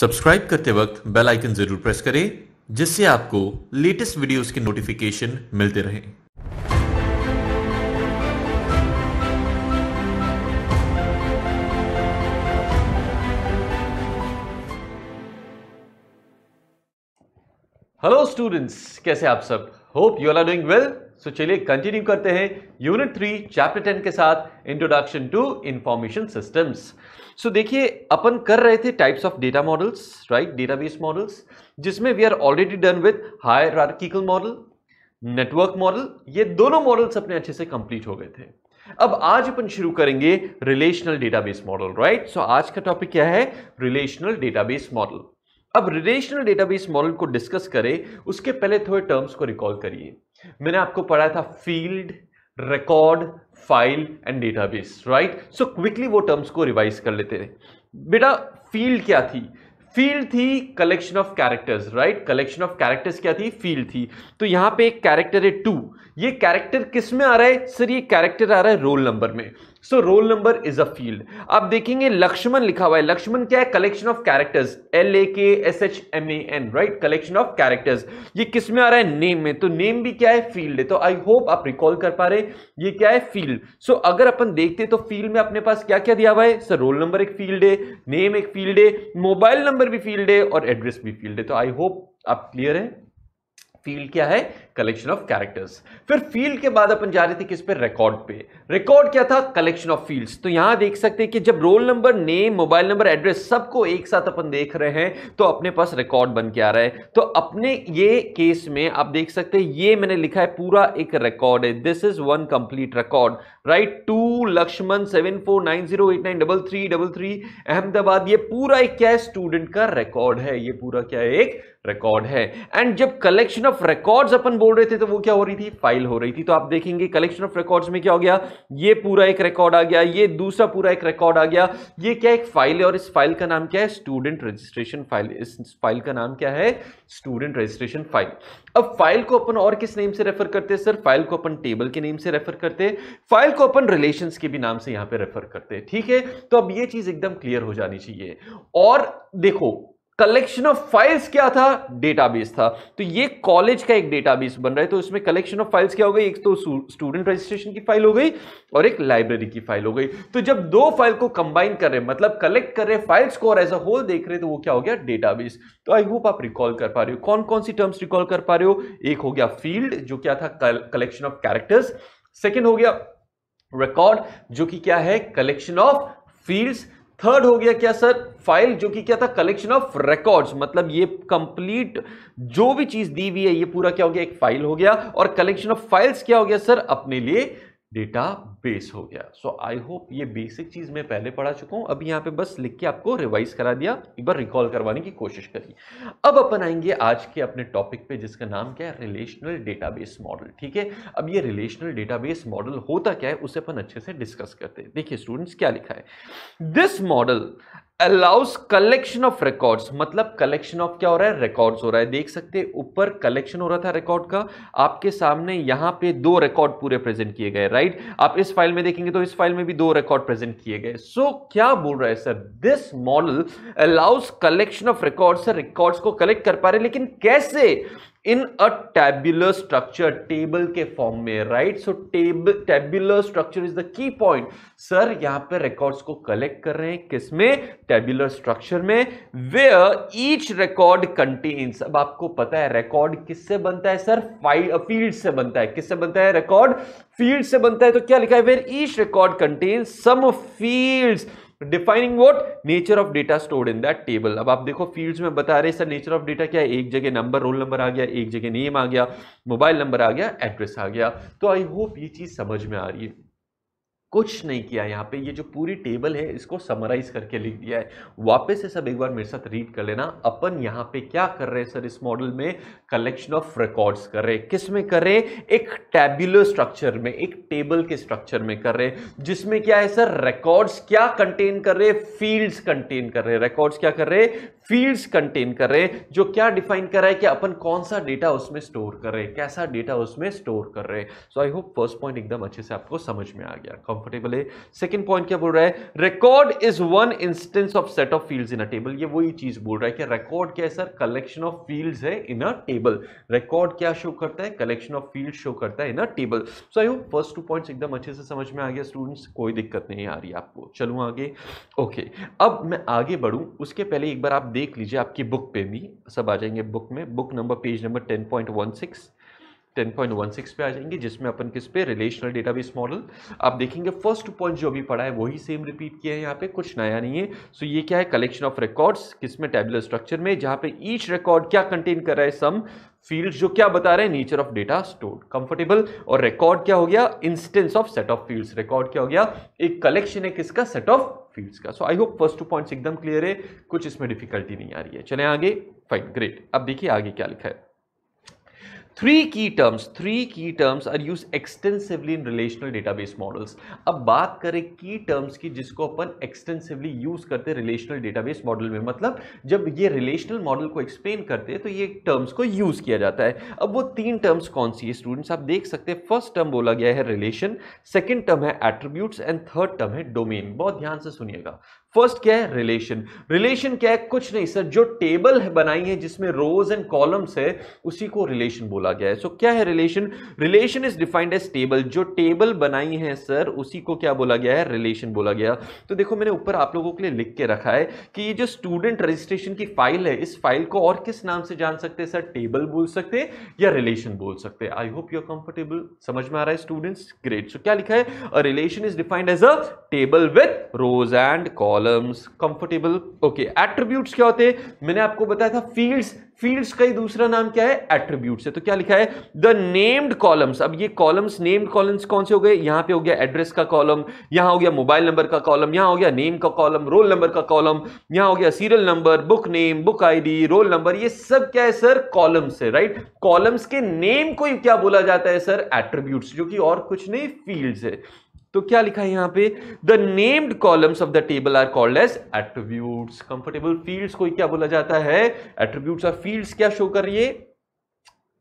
Subscribe करते वक्त bell icon जरूर प्रेस करें जिससे आपको लेटेस्ट वीडियोस के नोटिफिकेशन मिलते रहे हेलो स्टूडेंट्स कैसे आप सब hope you are doing well so चलिए कंटिन्यू करते हैं यूनिट थ्री चैप्टर टेन के साथ introduction to information systems so देखिए अपन कर रहे थे types of data models right database models जिसमें we are already done with hierarchical model network model ये दोनों मॉडल्स अपने अच्छे से कंप्लीट हो गए थे अब आज अपन शुरू करेंगे relational database model right so आज का टॉपिक क्या है रिलेशनल डेटाबेस मॉडल अब रिलेशनल डेटाबेस मॉडल को डिस्कस करें उसके पहले थोड़े टर्म्स को रिकॉल करिए मैंने आपको पढ़ाया था field record file and database right so quickly वो टर्म्स को रिवाइज कर लेते थे बेटा फील्ड क्या थी फील्ड थी collection of characters right collection of characters क्या थी फील्ड थी तो यहां पे एक कैरेक्टर है टू ये कैरेक्टर किस में आ रहा है सर ये कैरेक्टर आ रहा है रोल नंबर में so roll number is a field आप देखेंगे लक्ष्मण लिखा हुआ है लक्ष्मण क्या है collection of characters L A K S H M A N right collection of characters ये किस में आ रहा है नेम में तो नेम भी क्या है फील्ड है तो आई होप आप रिकॉल कर पा रहे ये क्या है फील्ड सो so, अगर अपन देखते तो फील्ड में अपने पास क्या क्या दिया हुआ है सर रोल नंबर एक फील्ड है नेम एक फील्ड है मोबाइल नंबर भी फील्ड है और एड्रेस भी फील्ड है तो आई होप आप क्लियर है फील्ड क्या है कलेक्शन ऑफ कैरेक्टर्स फिर फील्ड के बाद अपन जा रहे थे किस पे रिकॉर्ड पे रिकॉर्ड क्या था कलेक्शन ऑफ फील्ड्स तो यहां देख सकते हैं कि जब roll number name mobile number address सबको एक साथ अपन देख रहे हैं तो अपने पास रिकॉर्ड बन के आ रहा है तो अपने ये केस में आप देख सकते हैं ये मैंने लिखा है पूरा एक रिकॉर्ड है this is one complete record right two Laxman seven four nine zero eight nine double three double three Ahmedabad ये पूरा एक क्या है स्टूडेंट का रिकॉर्ड है ये पूरा क्या है एक रिकॉर्ड है एंड जब कलेक्शन ऑफ रिकॉर्ड्स अपन बोल रहे थे तो वो क्या हो रही थी फाइल हो रही थी तो आप देखेंगे कलेक्शन ऑफ रिकॉर्ड्स में क्या हो गया ये पूरा एक रिकॉर्ड आ गया ये दूसरा पूरा एक रिकॉर्ड आ गया ये क्या एक फाइल है और इस फाइल का नाम क्या है स्टूडेंट रजिस्ट्रेशन फाइल इस फाइल का नाम क्या है स्टूडेंट रजिस्ट्रेशन फाइल अब फाइल को अपन और किस नेम से रेफर करते हैं सर फाइल को अपन टेबल के नेम से रेफर करते फाइल को अपन रिलेशन के भी नाम से यहां पे रेफर करते ठीक है तो अब ये चीज एकदम क्लियर हो जानी चाहिए और देखो कलेक्शन ऑफ फाइल्स क्या था डेटाबेस था तो ये कॉलेज का एक डेटाबेस बन रहा है तो इसमें कलेक्शन ऑफ फाइल्स क्या हो गई एक तो स्टूडेंट रजिस्ट्रेशन की फाइल हो गई और एक लाइब्रेरी की फाइल हो गई तो जब दो फाइल को कंबाइन कर रहे मतलब कलेक्ट कर रहे फाइल्स को और एज अ होल देख रहे तो वो क्या हो गया डेटाबेस तो आई होप आप रिकॉल कर पा रहे हो कौन कौन सी टर्म्स रिकॉल कर पा रहे हो एक हो गया फील्ड जो क्या था कलेक्शन ऑफ कैरेक्टर्स सेकेंड हो गया रिकॉर्ड जो कि क्या है कलेक्शन ऑफ फील्ड्स थर्ड हो गया क्या सर फाइल जो कि क्या था कलेक्शन ऑफ रिकॉर्ड्स मतलब ये कंप्लीट जो भी चीज दी हुई है ये पूरा क्या हो गया एक फाइल हो गया और कलेक्शन ऑफ फाइल्स क्या हो गया सर अपने लिए डेटा बेस हो गया सो आई होप ये बेसिक चीज़ मैं पहले पढ़ा चुका हूँ अभी यहाँ पे बस लिख के आपको रिवाइज करा दिया एक बार रिकॉल करवाने की कोशिश करी अब अपन आएंगे आज के अपने टॉपिक पे जिसका नाम क्या है रिलेशनल डेटाबेस मॉडल ठीक है अब ये रिलेशनल डेटाबेस मॉडल होता क्या है उसे अपन अच्छे से डिस्कस करते हैं देखिए स्टूडेंट्स क्या लिखा है this model allows collection of records मतलब कलेक्शन ऑफ क्या हो रहा है रिकॉर्ड्स हो रहा है देख सकते हैं ऊपर कलेक्शन हो रहा था रिकॉर्ड का आपके सामने यहां पे दो रिकॉर्ड पूरे प्रेजेंट किए गए राइट आप इस फाइल में देखेंगे तो इस फाइल में भी दो रिकॉर्ड प्रेजेंट किए गए सो so, क्या बोल रहा है sir this model allows collection of record sir records को कलेक्ट कर पा रहे लेकिन कैसे in a tabular structure table के फॉर्म में right so table tabular structure is the key point sir यहां पे रिकॉर्ड्स को कलेक्ट कर रहे हैं किसमें टेबुलर स्ट्रक्चर में वे ईच रिकॉर्ड कंटेन्स अब आपको पता है रिकॉर्ड किससे बनता है सर फाइल फील्ड से बनता है किससे बनता है रिकॉर्ड फील्ड से बनता है तो क्या लिखा है where each record contains some fields defining what nature of data stored in that table अब आप देखो फील्ड्स में बता रहे सर नेचर ऑफ डेटा क्या है एक जगह नंबर रोल नंबर आ गया एक जगह नेम आ गया मोबाइल नंबर आ गया एड्रेस आ गया तो आई होप ये चीज़ समझ में आ रही है कुछ नहीं किया यहाँ पे ये जो पूरी टेबल है इसको समराइज करके लिख दिया है वापस से सब एक बार मेरे साथ रीड कर लेना अपन यहाँ पे क्या कर रहे हैं सर इस मॉडल में कलेक्शन ऑफ रिकॉर्ड्स कर रहे हैं किस में कर रहे हैं एक टेबुलर स्ट्रक्चर में एक टेबल के स्ट्रक्चर में कर रहे हैं जिसमें क्या है सर रिकॉर्ड्स क्या कंटेन कर रहे हैं फील्ड्स कंटेन कर रहे हैं रिकॉर्ड्स क्या कर रहे हैं फील्ड्स कंटेन कर रहे हैं जो क्या डिफाइन कर रहा है कि अपन कौन सा डेटा उसमें स्टोर कर रहे हैं कैसा डेटा उसमें स्टोर कर रहे हैं so I hope first point एकदम अच्छे से आपको समझ में आ गया कंफर्टेबल है सेकंड पॉइंट क्या बोल रहा है record is one instance of set of fields in a table ये वही चीज बोल रहा है कि रिकॉर्ड क्या है सर कलेक्शन ऑफ फील्ड्स है इन अ टेबल रिकॉर्ड क्या शो करता है कलेक्शन ऑफ फील्ड शो करता है in a table so I hope first two points एकदम अच्छे से समझ में आ गया स्टूडेंट्स कोई दिक्कत नहीं आ रही आपको चलूँ आगे ओके okay. अब मैं आगे बढ़ूँ उसके पहले एक बार आप देख लीजिए आपकी बुक पे भी सब आ जाएंगे बुक में book number page number ten 10.16 पे आ जाएंगे जिसमें अपन किस पे रिलेशनल डेटाबेस मॉडल आप देखेंगे फर्स्ट पॉइंट जो अभी पढ़ा है वही सेम रिपीट किया है यहाँ पे कुछ नया नहीं है सो so ये क्या है कलेक्शन ऑफ रिकॉर्ड्स किस में टेबुलर स्ट्रक्चर में जहाँ पे ईच रिकॉर्ड क्या कंटेन कर रहा है सम फील्ड्स जो क्या बता रहे हैं nature of data stored comfortable और रिकॉर्ड क्या हो गया instance of set of fields record क्या हो गया एक कलेक्शन है किसका सेट ऑफ फील्ड्स का so I hope first two points एकदम क्लियर है कुछ इसमें डिफिकल्टी नहीं आ रही है चले आगे फाइन ग्रेट अब देखिए आगे क्या लिखा है three key terms three key terms are use extensively in relational database models अब बात करें की टर्म्स की जिसको अपन एक्सटेंसिवली यूज करते हैं रिलेशनल डेटाबेस मॉडल में मतलब जब ये रिलेशनल मॉडल को एक्सप्लेन करते हैं तो ये टर्म्स को यूज किया जाता है अब वो तीन टर्म्स कौन सी है स्टूडेंट्स आप देख सकते हैं फर्स्ट टर्म बोला गया है रिलेशन सेकेंड टर्म है एट्रीब्यूट्स एंड थर्ड टर्म है डोमेन बहुत ध्यान से सुनिएगा फर्स्ट क्या है रिलेशन रिलेशन क्या है कुछ नहीं सर जो टेबल है बनाई है जिसमें रोज एंड कॉलम्स है उसी को रिलेशन बोला गया है सो so, क्या है relation relation is defined as table जो टेबल बनाई है सर उसी को क्या बोला गया है रिलेशन बोला गया तो देखो मैंने ऊपर आप लोगों के लिए लिख के रखा है कि ये जो स्टूडेंट रजिस्ट्रेशन की फाइल है इस फाइल को और किस नाम से जान सकते हैं सर टेबल बोल सकते हैं या रिलेशन बोल सकते I hope you are comfortable समझ में आ रहा है स्टूडेंट्स ग्रेट सो क्या लिखा है relation is defined as a table with rows and column columns comfortable okay attributes क्या होते हैं मैंने आपको बताया था फील्ड्स फील्ड्स का ही दूसरा नाम क्या है एट्रीब्यूट्स है तो क्या लिखा है द नेम्ड कॉलम्स अब ये कॉलम्स नेम्ड कॉलम्स कौन से हो गए यहां पे हो गया एड्रेस का कॉलम यहां हो गया मोबाइल नंबर का कॉलम यहां हो गया नेम का कॉलम रोल नंबर का कॉलम यहां हो गया serial number book name book ID roll number ये सब क्या है सर कॉलम्स है राइट कॉलम्स के नेम को क्या बोला जाता है सर एट्रीब्यूट्स जो कि और कुछ नहीं फील्ड है तो क्या लिखा है यहां पे the named columns of the table are called as attributes comfortable fields को क्या बोला जाता है एट्रीब्यूट्स ऑफ फील्ड्स क्या शो कर रही है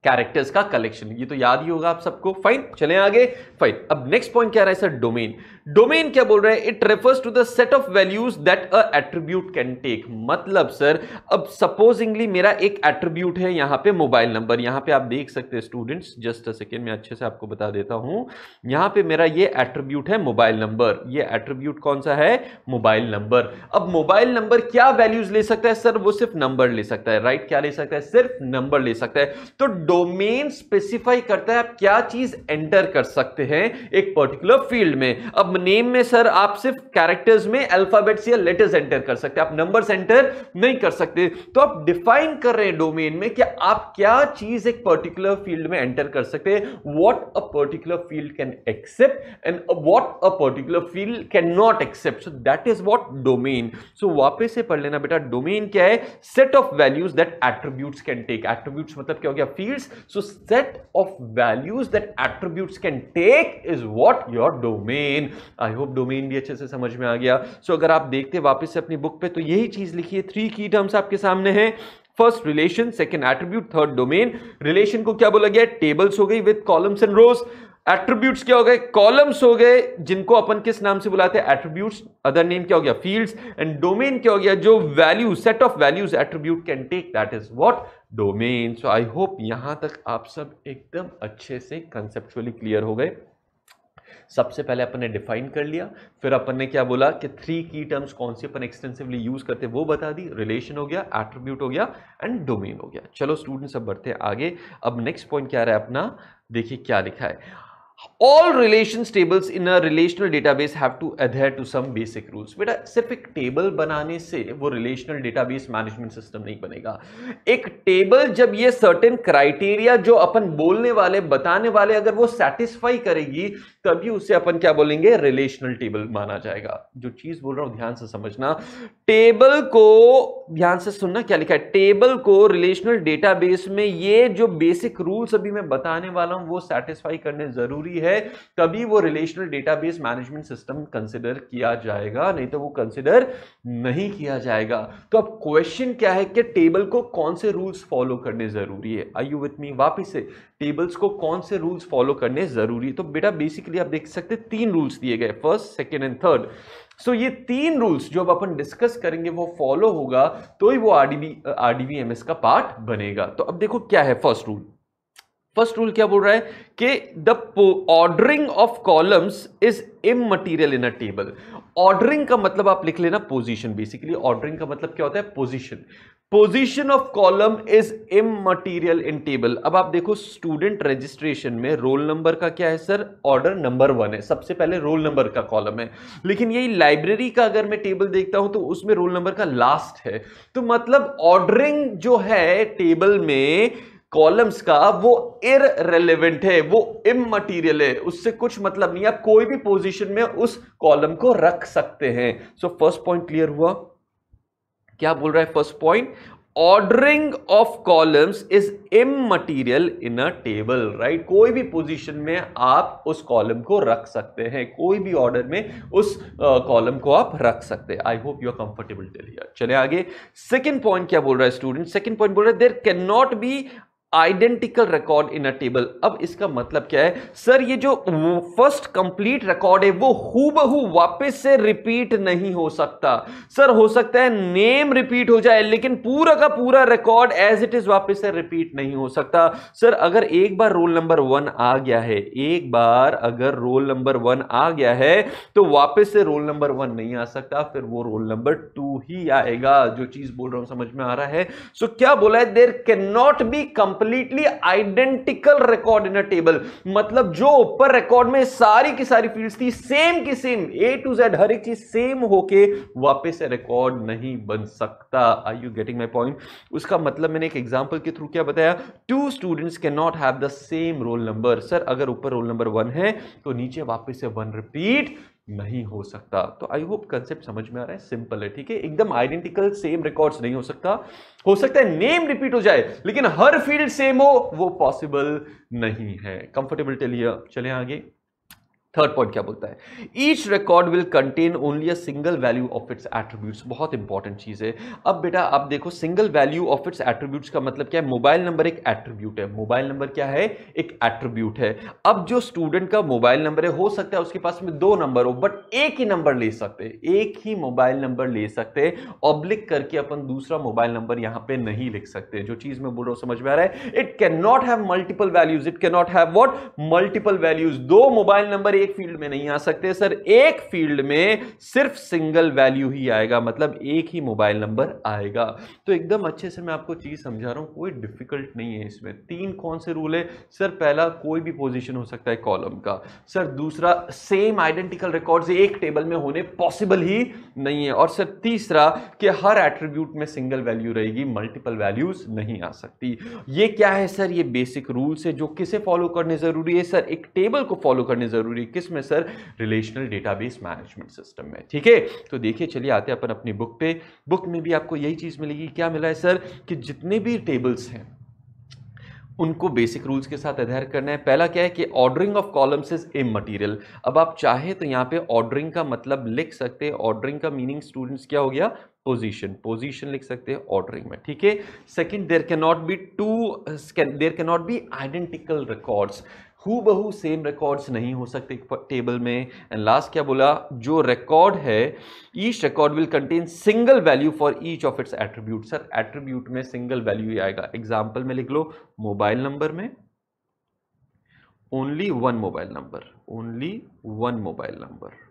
कैरेक्टर्स का कलेक्शन ये तो याद ही होगा आप सबको फाइन चले आगे फाइन अब नेक्स्ट पॉइंट क्या रहा है सर डोमेन डोमेन क्या बोल रहे हैं it refers to the set of values that a attribute can take मतलब सर अब सपोजिंगली मेरा एक एट्रीब्यूट है यहां पे मोबाइल नंबर यहां पे आप देख सकते हैं स्टूडेंट्स जस्ट अ सेकेंड मैं अच्छे से आपको बता देता हूं यहां पे मेरा ये एट्रीब्यूट है मोबाइल नंबर ये एट्रीब्यूट कौन सा है मोबाइल नंबर अब मोबाइल नंबर क्या वैल्यूज ले सकता है सर वो सिर्फ नंबर ले सकता है राइट right? क्या ले सकता है सिर्फ नंबर ले सकता है तो डोमेन स्पेसिफाई करता है आप क्या चीज एंटर कर सकते हैं एक पर्टिकुलर फील्ड में अब नेम में सर आप सिर्फ कैरेक्टर्स में अल्फाबेट्स या लेटर्स एंटर कर सकते हैं आप नंबर एंटर नहीं कर सकते तो आप डिफाइन कर रहे हैं डोमेन में कि आप क्या चीज एक पर्टिकुलर फील्ड में एंटर कर सकते हैं what a particular field can accept and what a particular field can not accept so that is what domain so वापस से पढ़ लेना बेटा डोमेन क्या है set of values that attributes can take attributes मतलब क्या हो गया fields so set of values that attributes can take is what your domain I hope domain भी अच्छे से समझ में आ गया सो so, अगर आप देखते वापस से अपनी बुक पे तो यही चीज़ लिखी है थ्री की टर्म्स आपके सामने हैं first relation second attribute third domain relation को क्या बोला गया टेबल्स हो गई with columns and rows attributes क्या हो गए कॉलम्स हो गए जिनको अपन किस नाम से बुलाते हैं एट्रीब्यूट्स अदर नेम क्या हो गया फील्ड्स एंड डोमेन क्या हो गया जो value set of values attribute can take that is what domain so I hope यहां तक आप सब एकदम अच्छे से कंसेप्चुअली क्लियर हो गए सबसे पहले अपन ने डिफाइन कर लिया फिर अपन ने क्या बोला कि थ्री की टर्म्स कौन सी अपन एक्सटेंसिवली यूज करते वो बता दी रिलेशन हो गया एट्रीब्यूट हो गया एंड डोमेन हो गया चलो स्टूडेंट्स अब बढ़ते आगे अब नेक्स्ट पॉइंट क्या रहा है अपना देखिए क्या लिखा है all relation tables in relational database है बेटा सिर्फ एक टेबल बनाने से वो रिलेशनल डेटाबेस मैनेजमेंट सिस्टम नहीं बनेगा एक टेबल जब ये सर्टेन क्राइटेरिया जो अपन बोलने वाले बताने वाले अगर वो सेटिस्फाई करेगी तभी उसे अपन क्या बोलेंगे रिलेशनल टेबल माना जाएगा जो चीज बोल रहा हूं ध्यान से समझना टेबल को ध्यान से सुनना क्या लिखा है टेबल को रिलेशनल डेटाबेस में ये जो बेसिक रूल्स अभी मैं बताने वाला हूं वो सेटिस्फाई करने जरूरी जरूरी है तभी वो relational database management system consider किया जाएगा नहीं तो वो कंसिडर नहीं किया जाएगा तो अब क्वेश्चन क्या है कि टेबल को कौन से रूल्स फॉलो करने जरूरी है आई यू विथ मी वापिस से टेबल्स को कौन से रूल्स फॉलो करने जरूरी है तो बेटा बेसिकली आप देख सकते तीन रूल्स दिए गए first second and third so so, ये तीन रूल्स जो अब अपन डिस्कस करेंगे वो फॉलो होगा तो ही वो आरडीबी आरडीबीएमएस का पार्ट बनेगा तो अब देखो क्या है फर्स्ट रूल फर्स्ट रूल क्या बोल रहा है कि the ordering of columns is immaterial in a table ordering का मतलब आप लिख लेना पोजीशन बेसिकली ऑर्डरिंग का मतलब क्या होता है position position of column is immaterial in table अब आप देखो स्टूडेंट रजिस्ट्रेशन में रोल नंबर का क्या है सर ऑर्डर नंबर वन है सबसे पहले रोल नंबर का कॉलम है लेकिन यही लाइब्रेरी का अगर मैं टेबल देखता हूं तो उसमें रोल नंबर का लास्ट है तो मतलब ऑर्डरिंग जो है टेबल में कॉलम्स का वो इरेलीवेंट है वो इमटीरियल है उससे कुछ मतलब नहीं आप कोई भी पोजीशन में उस कॉलम को रख सकते हैं सो फर्स्ट पॉइंट क्लियर हुआ क्या बोल रहा है first point ordering of columns is immaterial in a table right कोई भी पोजीशन में आप उस कॉलम को रख सकते हैं कोई भी ऑर्डर में उस कॉलम uh, को आप रख सकते हैं I hope you are comfortable टेलियर चले आगे सेकेंड पॉइंट क्या बोल रहा है स्टूडेंट सेकेंड पॉइंट बोल रहा है there can not be identical record in a table अब इसका मतलब क्या है सर ये जो फर्स्ट कंप्लीट रिकॉर्ड है वो हूबहू वापस से रिपीट नहीं हो सकता सर हो सकता है नेम रिपीट हो जाए लेकिन पूरा का पूरा रिकॉर्ड एज इट इज वापस से रिपीट नहीं हो सकता सर अगर एक बार रोल नंबर वन आ गया है एक बार अगर रोल नंबर वन आ गया है तो वापस से रोल नंबर वन नहीं आ सकता फिर वो रोल नंबर टू ही आएगा जो चीज बोल रहा हूं समझ में आ रहा है सो so, क्या बोला है there can not be complete completely identical record in a table मतलब जो ऊपर रिकॉर्ड में सारी की सारी फील्ड थी सेम की सेम ए टू जेड हर एक चीज सेम होके वापस रिकॉर्ड नहीं बन सकता I you getting my point उसका मतलब मैंने एक एग्जाम्पल के थ्रू क्या बताया two students can not have the same roll number sir अगर ऊपर रोल नंबर वन है तो नीचे वापस से वन रिपीट नहीं हो सकता तो आई होप कंसेप्ट समझ में आ रहा है सिंपल है ठीक है एकदम आइडेंटिकल सेम रिकॉर्ड्स नहीं हो सकता हो सकता है नेम रिपीट हो जाए लेकिन हर फील्ड सेम हो वो पॉसिबल नहीं है कंफर्टेबल टेलिया चले आगे थर्ड पॉइंट क्या बोलता है each record will contain only a single value of its attributes बहुत इंपॉर्टेंट चीज़ है अब बेटा आप देखो single value of its attributes का मतलब क्या है मोबाइल नंबर एक एट्रीब्यूट है मोबाइल नंबर क्या है एक एट्रीब्यूट है अब जो स्टूडेंट का मोबाइल नंबर है हो सकता है उसके पास में दो नंबर हो बट एक ही नंबर ले सकते हैं एक ही मोबाइल नंबर ले सकते हैं ऑब्लिक करके अपन दूसरा मोबाइल नंबर यहाँ पे नहीं लिख सकते जो चीज़ मैं बोल रहा हूँ समझ में आ रहा है it can not have multiple values it can not have what multiple values दो मोबाइल नंबर एक फील्ड में नहीं आ सकते सर एक फील्ड में सिर्फ सिंगल वैल्यू ही आएगा मतलब एक ही मोबाइल नंबर आएगा तो एकदम अच्छे से मैं आपको चीज़ समझा रहा हूँ कोई डिफिकल्ट नहीं है इसमें तीन कौन से रूल है सर पहला कोई भी पोजिशन हो सकता है कॉलम का सर दूसरा सेम आइडेंटिकल रिकॉर्ड एक टेबल में होने पॉसिबल ही नहीं है और सर तीसरा कि हर एट्रीब्यूट में सिंगल वैल्यू रहेगी मल्टीपल वैल्यूज नहीं आ सकती ये क्या है सर ये बेसिक रूल्स है जो किसे फॉलो करने ज़रूरी है सर एक टेबल को फॉलो करने ज़रूरी किस में sir relational database management system में ठीक है तो देखिए चलिए आते हैं अपन अपनी बुक पे बुक में भी आपको यही चीज़ मिलेगी क्या मिला है सर कि जितने भी टेबल्स हैं उनको बेसिक रूल्स के साथ अध्ययन करना है पहला क्या है कि ordering of columns is immaterial अब आप चाहे तो यहाँ पे ऑर्डरिंग का मतलब लिख सकते हैं ऑर्डरिंग का मीनिंग स्टूडेंट्स क्या हो गया पोजीशन पोजीशन लिख सकते हैं ऑर्डरिंग में ठीक है second there can not be two there can not be identical records हूबहू बहू सेम रिकॉर्ड्स नहीं हो सकते टेबल में एंड लास्ट क्या बोला जो रिकॉर्ड है each record will contain single value for each of its attribute sir attribute में सिंगल वैल्यू ही आएगा एग्जाम्पल में लिख लो मोबाइल नंबर में only one mobile number only one mobile number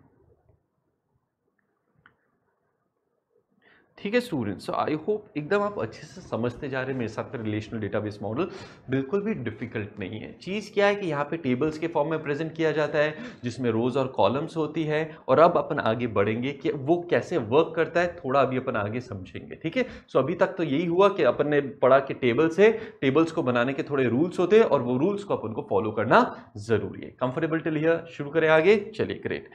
ठीक है स्टूडेंट सो आई होप एकदम आप अच्छे से समझते जा रहे हैं मेरे साथ में रिलेशनल डेटाबेस मॉडल बिल्कुल भी डिफिकल्ट नहीं है चीज़ क्या है कि यहाँ पे टेबल्स के फॉर्म में प्रेजेंट किया जाता है जिसमें रोज और कॉलम्स होती है और अब अपन आगे बढ़ेंगे कि वो कैसे वर्क करता है थोड़ा अभी अपन आगे समझेंगे ठीक है सो अभी तक तो यही हुआ कि अपन ने पढ़ा कि टेबल्स है टेबल्स को बनाने के थोड़े रूल्स होते हैं और वो रूल्स को अपन को फॉलो करना जरूरी है कंफर्टेबल टिल हियर शुरू करें आगे चलिए ग्रेट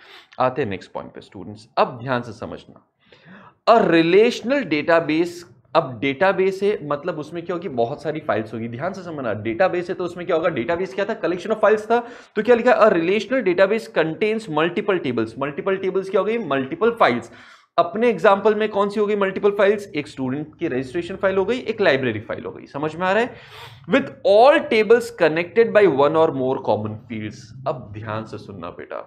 आते हैं नेक्स्ट पॉइंट पे स्टूडेंट्स अब ध्यान से समझना अ रिलेशनल डेटाबेस अब डेटाबेस है मतलब उसमें क्या होगी बहुत सारी फाइल्स होगी ध्यान से समझना डेटाबेस है तो उसमें क्या होगा डेटाबेस क्या था कलेक्शन ऑफ फाइल्स था तो क्या लिखा a relational database contains multiple tables multiple tables क्या हो गई मल्टीपल फाइल्स अपने एग्जाम्पल में कौन सी हो गई मल्टीपल फाइल्स एक स्टूडेंट की रजिस्ट्रेशन फाइल हो गई एक लाइब्रेरी फाइल हो गई समझ में आ रहा है with all tables connected by one or more common fields अब ध्यान से सुनना बेटा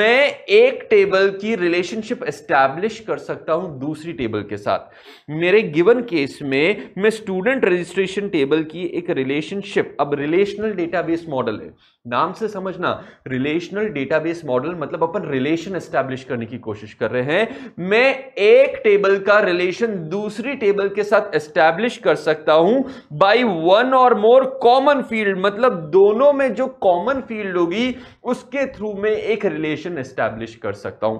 मैं एक टेबल की रिलेशनशिप एस्टैब्लिश कर सकता हूं दूसरी टेबल के साथ मेरे गिवन केस में मैं स्टूडेंट रजिस्ट्रेशन टेबल की एक रिलेशनशिप अब रिलेशनल डेटाबेस मॉडल है नाम से समझना रिलेशनल डेटाबेस मॉडल मतलब अपन रिलेशन एस्टेब्लिश करने की कोशिश कर रहे हैं मैं एक टेबल का रिलेशन दूसरी टेबल के साथ एस्टेब्लिश कर सकता हूं bye one or more common field मतलब दोनों में जो कॉमन फील्ड होगी उसके थ्रू मैं एक रिलेशन एस्टेब्लिश कर सकता हूं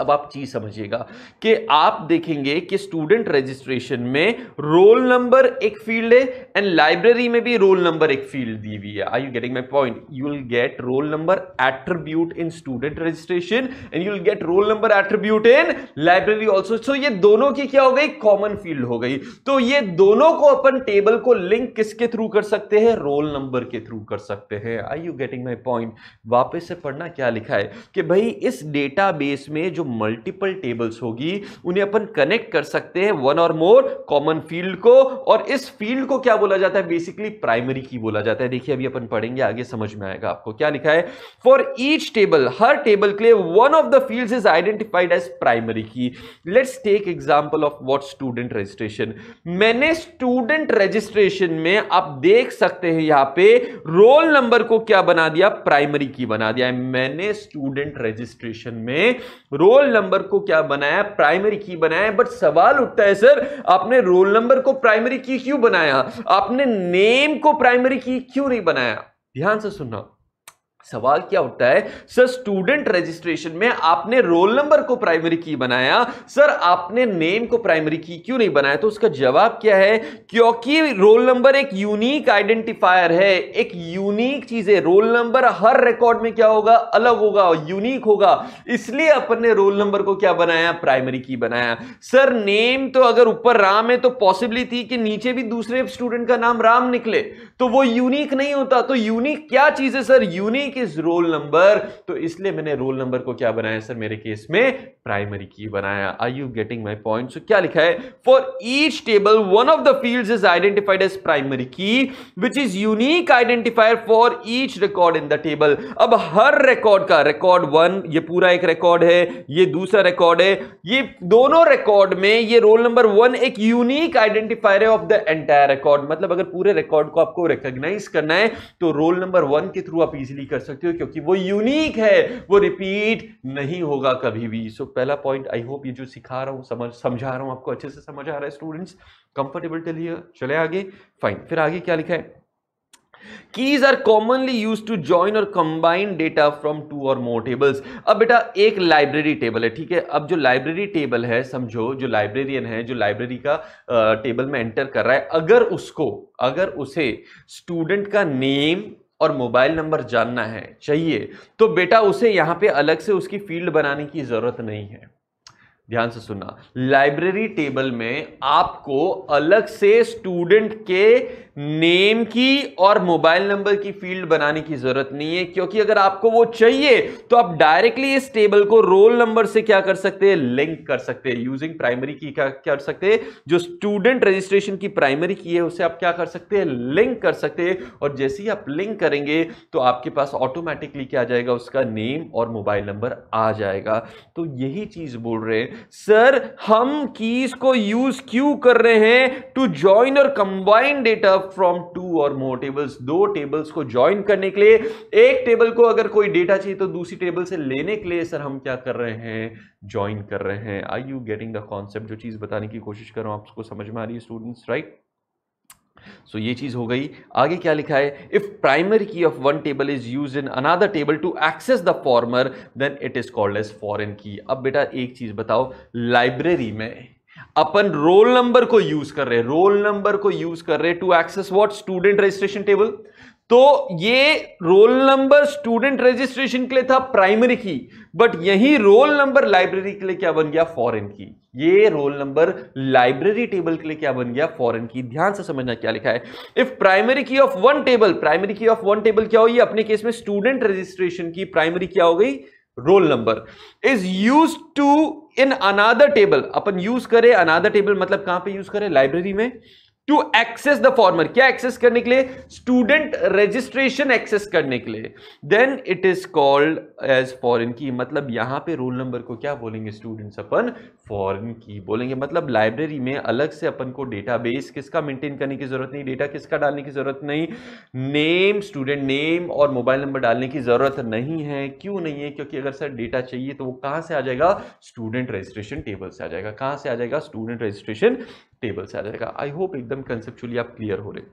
अब आप चीज समझिएगा कि आप देखेंगे कि स्टूडेंट रजिस्ट्रेशन में रोल नंबर एक फील्ड है एंड लाइब्रेरी में भी रोल नंबर एक फील्ड दी हुई है I you getting my point you will get roll number attribute in student registration and you will get roll number attribute in library also so ये दोनों की क्या हो गई कॉमन फील्ड हो गई तो ये दोनों को अपन टेबल को लिंक किसके थ्रू कर सकते हैं रोल नंबर के थ्रू कर सकते हैं I you getting my point वापस से पढ़ना क्या लिखा है कि भाई इस डेटाबेस में जो मल्टीपल टेबल्स होगी उन्हें अपन कनेक्ट कर सकते हैं one or more common field को और इस फील्ड को क्या बोला बोला जाता है बेसिकली प्राइमरी की बोला जाता है देखिए अभी अपन पढ़ेंगे आगे समझ में आएगा आपको क्या लिखा है फॉर ईच टेबल हर टेबल के लिए one of the field is identified as primary key let's take example of what student registration मैंने स्टूडेंट रजिस्ट्रेशन में आप देख सकते हैं यहां पे रोल नंबर को क्या बना दिया प्राइमरी की बना दिया है मैंने स्टूडेंट रजिस्ट्रेशन में रोल नंबर को क्या बनाया प्राइमरी की बनाया बट सवाल उठता है सर आपने रोल नंबर को प्राइमरी की क्यों बनाया आपने नेम को प्राइमरी की क्यों नहीं बनाया ध्यान से सुनना सवाल क्या उठता है सर स्टूडेंट रजिस्ट्रेशन में आपने रोल नंबर को प्राइमरी की बनाया सर आपने नेम को प्राइमरी की क्यों नहीं बनाया तो उसका जवाब क्या है क्योंकि रोल नंबर एक यूनिक आइडेंटिफायर है एक यूनिक चीज है रोल नंबर हर रिकॉर्ड में क्या होगा अलग होगा यूनिक होगा इसलिए अपन ने रोल नंबर को क्या बनाया प्राइमरी की बनाया सर नेम तो अगर ऊपर राम है तो पॉसिबली थी कि नीचे भी दूसरे स्टूडेंट का नाम राम निकले तो वो यूनिक नहीं होता तो यूनिक क्या चीज है सर यूनिक एक इज रोल नंबर तो इसलिए मैंने रोल नंबर को क्या बनाया सर मेरे केस में प्राइमरी की बनाया I you getting my point क्या लिखा है for each table one of the field is identified as primary key which is unique identifier for each record in the table अब हर record का record one ये पूरा एक रिकॉर्ड है ये दूसरा रिकॉर्ड है ये दोनों रिकॉर्ड में ये रोल नंबर वन एक यूनिक आइडेंटिफायर है ऑफ द एंटायर रिकॉर्ड मतलब अगर पूरे रिकॉर्ड को आपको रिकॉग्नाइज करना है तो रोल नंबर वन के थ्रू आप इजिली कर कर सकते हो क्योंकि वो यूनिक है वो रिपीट नहीं होगा कभी भी सो so, पहला पॉइंट आई होप ये जो सिखा रहा हूँ समझ समझा रहा हूँ आपको अच्छे से समझ आ रहा है स्टूडेंट्स कंफर्टेबल टेल हियर चले आगे फाइन फिर आगे क्या लिखा है keys are commonly use to join और कंबाइन डेटा फ्रॉम टू और मोर टेबल्स अब बेटा एक लाइब्रेरी टेबल है ठीक है अब जो लाइब्रेरी टेबल है समझो जो लाइब्रेरियन है जो लाइब्रेरी का टेबल में एंटर कर रहा है अगर उसको अगर उसे स्टूडेंट का नेम और मोबाइल नंबर जानना है चाहिए तो बेटा उसे यहाँ पे अलग से उसकी फील्ड बनाने की ज़रूरत नहीं है ध्यान से सुनना लाइब्रेरी टेबल में आपको अलग से स्टूडेंट के नेम की और मोबाइल नंबर की फील्ड बनाने की जरूरत नहीं है क्योंकि अगर आपको वो चाहिए तो आप डायरेक्टली इस टेबल को रोल नंबर से क्या कर सकते हैं लिंक कर सकते हैं यूजिंग प्राइमरी की क्या कर सकते हैं जो स्टूडेंट रजिस्ट्रेशन की प्राइमरी की है उसे आप क्या कर सकते हैं लिंक कर सकते हैं और जैसे ही आप लिंक करेंगे तो आपके पास ऑटोमेटिकली क्या आ जाएगा उसका नेम और मोबाइल नंबर आ जाएगा तो यही चीज बोल रहे हैं सर हम कीज को यूज क्यों कर रहे हैं टू ज्वाइन और कंबाइन डेटा फ्रॉम टू और मोर टेबल्स दो टेबल्स को ज्वाइन करने के लिए एक टेबल को अगर कोई डेटा चाहिए तो दूसरी टेबल से लेने के लिए सर हम क्या कर रहे हैं ज्वाइन कर रहे हैं I you getting the concept जो चीज बताने की कोशिश कर रहा हूं आपको समझ में आ रही है स्टूडेंट्स राइट सो so, ये चीज़ हो गई आगे क्या लिखा है if primary key of one table is use in another table to access the former then it is called as foreign key अब बेटा एक चीज़ बताओ लाइब्रेरी में अपन रोल नंबर को यूज कर रहे हैं रोल नंबर को यूज कर रहे हैं to access what student registration table तो ये रोल नंबर स्टूडेंट रजिस्ट्रेशन के लिए था प्राइमरी की बट यही रोल नंबर लाइब्रेरी के लिए क्या बन गया फॉरेन की ये रोल नंबर लाइब्रेरी टेबल के लिए क्या बन गया फॉरेन की ध्यान से समझना क्या लिखा है if primary key of one table primary key of one table क्या हो अपने केस में स्टूडेंट रजिस्ट्रेशन की प्राइमरी क्या हो गई roll number is use to in another table अपन यूज करें अनादर टेबल मतलब कहां पे यूज करें लाइब्रेरी में टू एक्सेस द फॉर्मर क्या एक्सेस करने के लिए स्टूडेंट रजिस्ट्रेशन एक्सेस करने के लिए then it is called as foreign key मतलब यहां पे रोल नंबर को क्या बोलेंगे स्टूडेंट्स अपन फॉरेन की बोलेंगे मतलब लाइब्रेरी में अलग से अपन को डेटाबेस किसका मेंटेन करने की जरूरत नहीं डेटा किसका डालने की जरूरत नहीं नेम स्टूडेंट नेम और मोबाइल नंबर डालने की जरूरत नहीं है क्यों नहीं है क्योंकि अगर सर डेटा चाहिए तो वो कहां से आ जाएगा स्टूडेंट रजिस्ट्रेशन टेबल से आ जाएगा कहां से आ जाएगा स्टूडेंट रजिस्ट्रेशन टेबल से आ जाएगा आई होप एकदम कंसेप्चुअली आप क्लियर हो रहे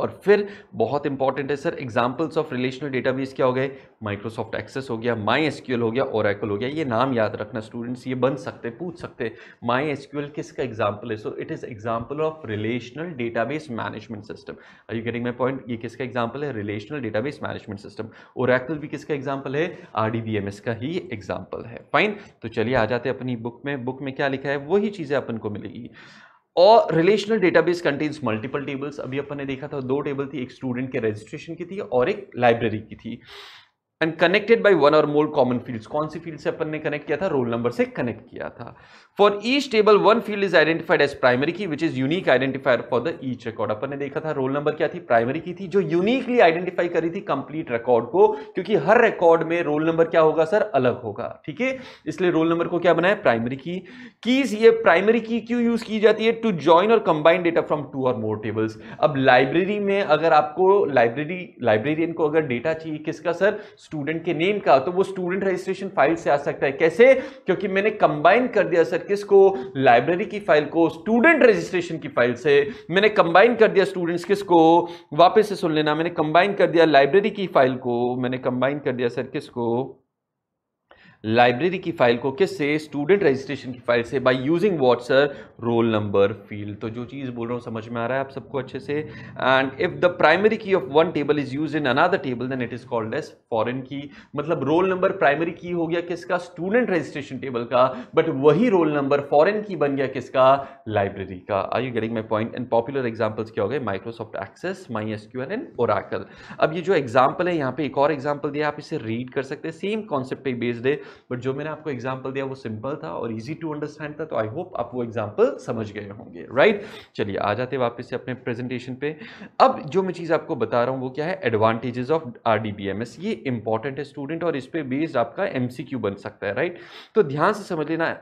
और फिर बहुत इंपॉर्टेंट है sir examples of relational database क्या हो गए माइक्रोसॉफ्ट एक्सेस हो गया माई एसक्यूएल हो गया और हो गया ये नाम याद रखना स्टूडेंट्स ये बन सकते पूछ सकते माई एस किसका एग्जांपल है so it is example of relational database management system I you getting my point ये किसका एग्जाम्पल है रिलेशनल डेटाबेस मैनेजमेंट सिस्टम और भी किसका एग्जाम्पल है आर का ही एग्जाम्पल है फाइन तो चलिए आ जाते अपनी बुक में बुक में क्या लिखा है वही चीज़ें अपन को मिलेगी और relational database contains multiple tables अभी अपन ने देखा था दो टेबल थी एक स्टूडेंट के रजिस्ट्रेशन की थी और एक लाइब्रेरी की थी and connected by one or more common field कौन सी फील्ड से अपन ने कनेक्ट किया था रोल नंबर से कनेक्ट किया था for each table one field is identified as primary key which is unique identifier for the each record अपन ने देखा था रोल नंबर क्या थी प्राइमरी की थी जो यूनिकली आइडेंटिफाई करी थी कंप्लीट रिकॉर्ड को क्योंकि हर रिकॉर्ड में रोल नंबर क्या होगा सर अलग होगा ठीक है इसलिए रोल नंबर को क्या बनाया प्राइमरी की कीज ये प्राइमरी की क्यों यूज की जाती है टू ज्वाइन और कंबाइन डेटा फ्रॉम टू और मोर टेबल्स अब लाइब्रेरी में अगर आपको लाइब्रेरी लाइब्रेरियन को अगर डेटा चाहिए किसका सर स्टूडेंट के नेम का तो वो स्टूडेंट रजिस्ट्रेशन फाइल से आ सकता है कैसे क्योंकि मैंने कंबाइन कर दिया सर किसको लाइब्रेरी की फाइल को स्टूडेंट रजिस्ट्रेशन की फाइल से मैंने कंबाइन कर दिया स्टूडेंट्स किसको वापस से सुन लेना मैंने कंबाइन कर दिया लाइब्रेरी की फाइल को मैंने कंबाइन कर दिया सर किसको लाइब्रेरी की फाइल को किससे स्टूडेंट रजिस्ट्रेशन की फाइल से by using what roll number field तो जो चीज़ बोल रहा हूँ समझ में आ रहा है आप सबको अच्छे से and if the primary key of one table is use in another table then it is called as foreign key मतलब रोल नंबर प्राइमरी की हो गया किसका स्टूडेंट रजिस्ट्रेशन टेबल का बट वही रोल नंबर फॉरन की बन गया किसका library का I you getting my point and popular examples क्या हो गए Microsoft Access MySQL अब ये जो एग्जाम्पल है यहाँ पे एक और एग्जाम्पल दिया आप इसे रीड कर सकते हैं सेम कॉन्सेप्ट बेस्ड है बट जो मैंने आपको एग्जाम्पल दिया वो सिंपल था और ईजी टू अंडरस्टैंड था तो आई होप आप वो एग्जाम्पल समझ गए होंगे राइट चलिए आ जाते वापस से अपने प्रेजेंटेशन पे अब जो मैं चीज़ आपको बता रहा हूँ वो क्या है advantages of R D B M S ये इंपॉर्टेंट है स्टूडेंट और इस पर बेस्ड आपका एम क्यू बन सकता है राइट तो ध्यान से समझ लेना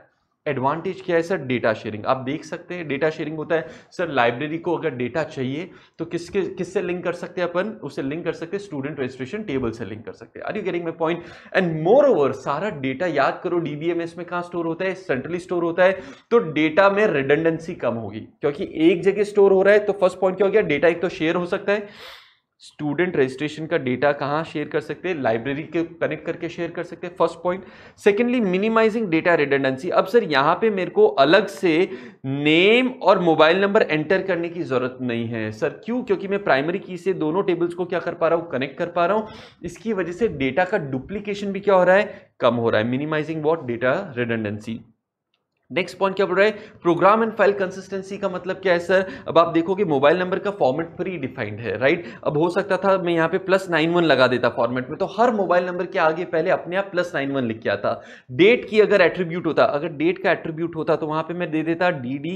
एडवांटेज क्या है सर डेटा शेयरिंग आप देख सकते हैं डेटा शेयरिंग होता है सर लाइब्रेरी को अगर डेटा चाहिए तो किसके किससे लिंक कर सकते हैं अपन उसे लिंक कर सकते हैं स्टूडेंट रजिस्ट्रेशन टेबल से लिंक कर सकते हैं are you getting my point and more over सारा डेटा याद करो डीबीएमएस में कहाँ स्टोर होता है सेंट्रली स्टोर होता है तो डेटा में रिडेंडेंसी कम होगी क्योंकि एक जगह स्टोर हो रहा है तो फर्स्ट पॉइंट क्या हो गया डेटा एक तो शेयर हो सकता है स्टूडेंट रजिस्ट्रेशन का डेटा कहाँ शेयर कर सकते हैं लाइब्रेरी के कनेक्ट करके शेयर कर सकते हैं first point secondly minimizing data redundancy अब सर यहाँ पे मेरे को अलग से नेम और मोबाइल नंबर एंटर करने की ज़रूरत नहीं है सर क्यों क्योंकि मैं प्राइमरी की से दोनों टेबल्स को क्या कर पा रहा हूँ कनेक्ट कर पा रहा हूँ इसकी वजह से डेटा का डुप्लीकेशन भी क्या हो रहा है कम हो रहा है minimizing what data redundancy next point क्या बोल रहा है प्रोग्राम एंड फाइल कंसिस्टेंसी का मतलब क्या है सर अब आप देखोगे मोबाइल नंबर का फॉर्मेट प्री डिफाइंड है राइट अब हो सकता था मैं यहाँ पे प्लस नाइन वन लगा देता फॉर्मेट में तो हर मोबाइल नंबर के आगे पहले अपने आप प्लस नाइन वन लिख के आता डेट की अगर एट्रीब्यूट होता अगर डेट का एट्रीब्यूट होता तो वहां पर मैं दे देता D D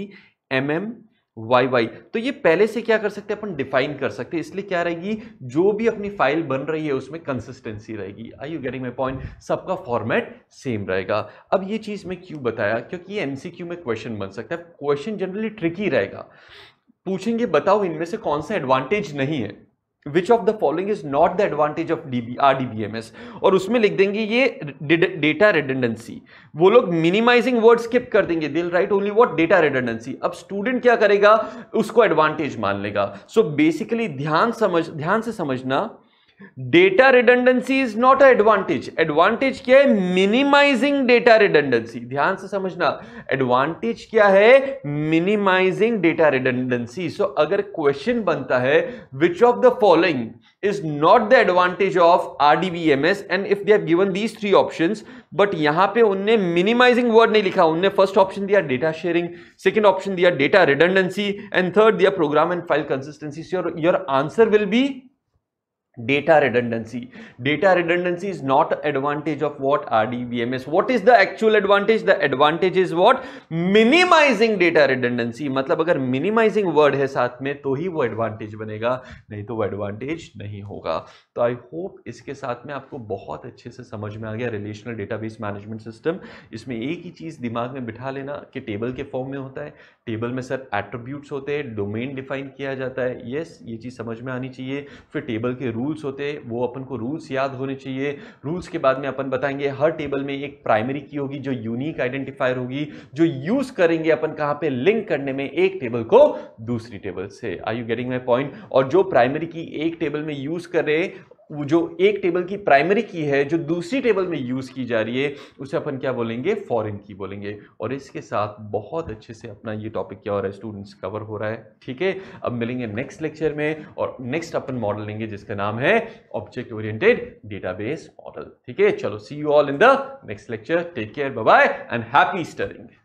M M Y Y तो ये पहले से क्या कर सकते हैं अपन डिफाइन कर सकते हैं इसलिए क्या रहेगी जो भी अपनी फाइल बन रही है उसमें कंसिस्टेंसी रहेगी I you getting my point सबका फॉर्मेट सेम रहेगा अब ये चीज़ मैं क्यों बताया क्योंकि ये एमसीक्यू में क्वेश्चन बन सकता है क्वेश्चन जनरली ट्रिकी रहेगा पूछेंगे बताओ इनमें से कौन सा एडवांटेज नहीं है which of the following is not the advantage of D R D B M S और उसमें लिख देंगे ये डेटा रेडेंडेंसी वो लोग मिनिमाइजिंग वर्ड स्किप कर देंगे दिल right only what data redundancy अब स्टूडेंट क्या करेगा उसको एडवांटेज मान लेगा सो so बेसिकली ध्यान समझ ध्यान से समझना data redundancy is not a advantage advantage क्या है मिनिमाइजिंग डेटा रिडंडेंसी ध्यान से समझना एडवांटेज क्या है मिनिमाइजिंग डेटा रिडंडेंसी सो अगर क्वेश्चन बनता है which of the following is not the advantage of R D M S and if they have given these three option but यहां पे उनने मिनिमाइजिंग वर्ड नहीं लिखा उनने फर्स्ट ऑप्शन दिया डेटा शेयरिंग सेकेंड ऑप्शन दिया डेटा रिडंडेंसी एंड थर्ड दिया program and file consistency your answer will be data redundancy data redundancy is not advantage of what rdbms what is the actual advantage the advantage is what minimizing data redundancy मतलब अगर minimizing word है साथ में तो ही वो advantage बनेगा नहीं तो वो advantage नहीं होगा तो आई होप इसके साथ में आपको बहुत अच्छे से समझ में आ गया रिलेशनल डेटाबेस मैनेजमेंट सिस्टम इसमें एक ही चीज़ दिमाग में बिठा लेना कि टेबल के फॉर्म में होता है टेबल में सर एट्रीब्यूट्स होते हैं डोमेन डिफाइन किया जाता है यस yes, ये चीज़ समझ में आनी चाहिए फिर टेबल के रूल रूल्स होते हैं वो अपन को रूल्स याद होने चाहिए रूल्स के बाद में अपन बताएंगे हर टेबल में एक प्राइमरी की होगी जो यूनिक आइडेंटिफायर होगी जो यूज करेंगे अपन कहाँ पे लिंक करने में एक टेबल को दूसरी टेबल से are you getting my point और जो प्राइमरी की एक टेबल में यूज कर रहे जो एक टेबल की प्राइमरी की है जो दूसरी टेबल में यूज़ की जा रही है उसे अपन क्या बोलेंगे फॉरेन की बोलेंगे और इसके साथ बहुत अच्छे से अपना ये टॉपिक क्या हो रहा है स्टूडेंट्स कवर हो रहा है ठीक है अब मिलेंगे नेक्स्ट लेक्चर में और नेक्स्ट अपन मॉडल लेंगे जिसका नाम है ऑब्जेक्ट ओरिएंटेड डेटाबेस मॉडल ठीक है चलो see you all in the next lecture take care bye and happy stirring